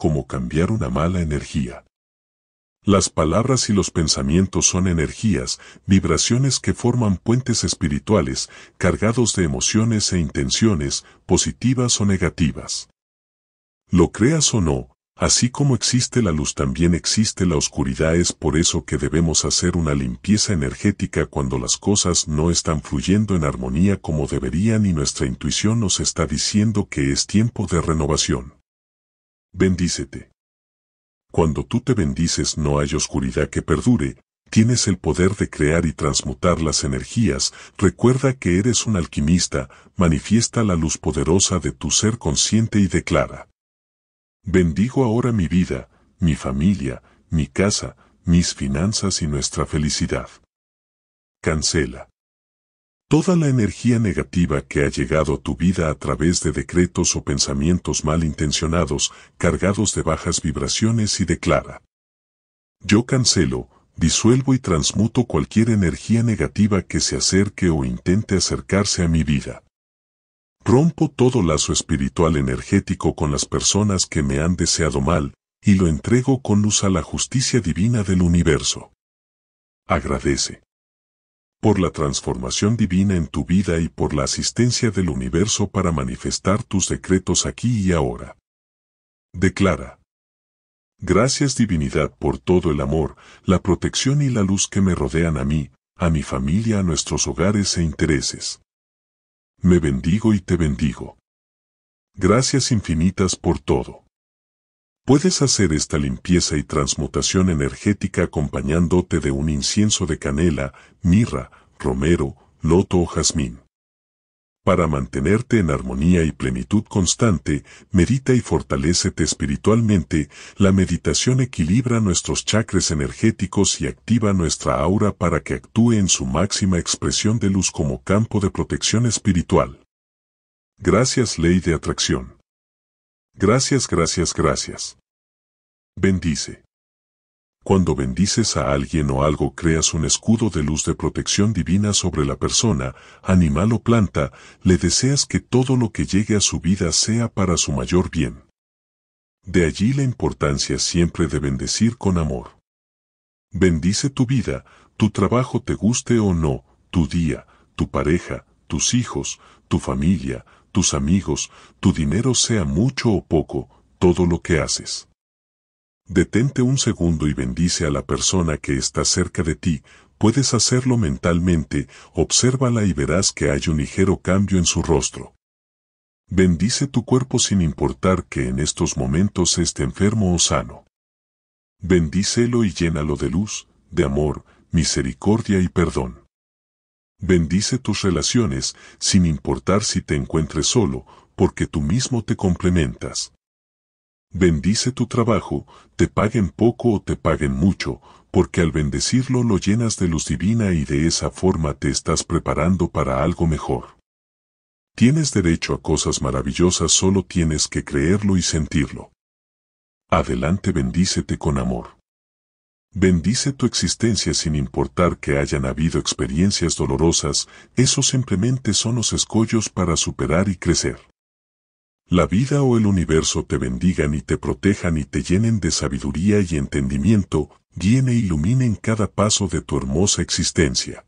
como cambiar una mala energía. Las palabras y los pensamientos son energías, vibraciones que forman puentes espirituales, cargados de emociones e intenciones, positivas o negativas. Lo creas o no, así como existe la luz también existe la oscuridad es por eso que debemos hacer una limpieza energética cuando las cosas no están fluyendo en armonía como deberían y nuestra intuición nos está diciendo que es tiempo de renovación. Bendícete. Cuando tú te bendices no hay oscuridad que perdure, tienes el poder de crear y transmutar las energías, recuerda que eres un alquimista, manifiesta la luz poderosa de tu ser consciente y declara. Bendigo ahora mi vida, mi familia, mi casa, mis finanzas y nuestra felicidad. Cancela. Toda la energía negativa que ha llegado a tu vida a través de decretos o pensamientos malintencionados, cargados de bajas vibraciones y declara. Yo cancelo, disuelvo y transmuto cualquier energía negativa que se acerque o intente acercarse a mi vida. Rompo todo lazo espiritual energético con las personas que me han deseado mal, y lo entrego con luz a la justicia divina del universo. Agradece por la transformación divina en tu vida y por la asistencia del universo para manifestar tus decretos aquí y ahora. Declara. Gracias divinidad por todo el amor, la protección y la luz que me rodean a mí, a mi familia, a nuestros hogares e intereses. Me bendigo y te bendigo. Gracias infinitas por todo. Puedes hacer esta limpieza y transmutación energética acompañándote de un incienso de canela, mirra, romero, loto o jazmín. Para mantenerte en armonía y plenitud constante, medita y fortalécete espiritualmente, la meditación equilibra nuestros chakras energéticos y activa nuestra aura para que actúe en su máxima expresión de luz como campo de protección espiritual. Gracias Ley de Atracción. Gracias, gracias, gracias. Bendice. Cuando bendices a alguien o algo creas un escudo de luz de protección divina sobre la persona, animal o planta, le deseas que todo lo que llegue a su vida sea para su mayor bien. De allí la importancia siempre de bendecir con amor. Bendice tu vida, tu trabajo te guste o no, tu día, tu pareja, tus hijos, tu familia, tus amigos, tu dinero sea mucho o poco, todo lo que haces. Detente un segundo y bendice a la persona que está cerca de ti, puedes hacerlo mentalmente, obsérvala y verás que hay un ligero cambio en su rostro. Bendice tu cuerpo sin importar que en estos momentos esté enfermo o sano. Bendícelo y llénalo de luz, de amor, misericordia y perdón. Bendice tus relaciones sin importar si te encuentres solo, porque tú mismo te complementas. Bendice tu trabajo, te paguen poco o te paguen mucho, porque al bendecirlo lo llenas de luz divina y de esa forma te estás preparando para algo mejor. Tienes derecho a cosas maravillosas, solo tienes que creerlo y sentirlo. Adelante bendícete con amor. Bendice tu existencia sin importar que hayan habido experiencias dolorosas, esos simplemente son los escollos para superar y crecer. La vida o el universo te bendigan y te protejan y te llenen de sabiduría y entendimiento, guíen e iluminen cada paso de tu hermosa existencia.